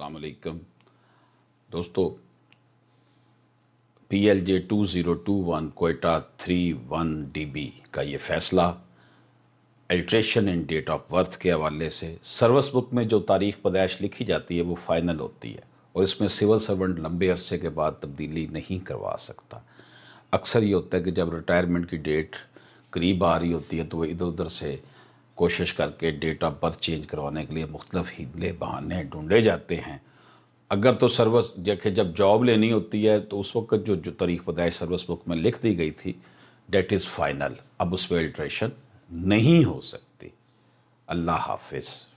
अलैक्म दोस्तों P L J two zero two one Quetta three one D B का ये फ़ैसला alteration in date of birth के हवाले से सर्विस बुक में जो तारीख पदाइश लिखी जाती है वो फ़ाइनल होती है और इसमें सिविल सर्वेंट लंबे अरसे के बाद तब्दीली नहीं करवा सकता अक्सर ये होता है कि जब रिटायरमेंट की डेट करीब आ रही होती है तो वो इधर उधर से कोशिश करके डेट ऑफ बर्थ चेंज करवाने के लिए मुख्तफ हिंदे बहाने ढूंढे जाते हैं अगर तो सर्विस देखे जब जॉब लेनी होती है तो उस वक्त जो, जो तारीख बताए सर्विस बुक में लिख दी गई थी डेट इज़ फाइनल अब उस पर अल्ट्रेशन नहीं हो सकती अल्लाह हाफिज़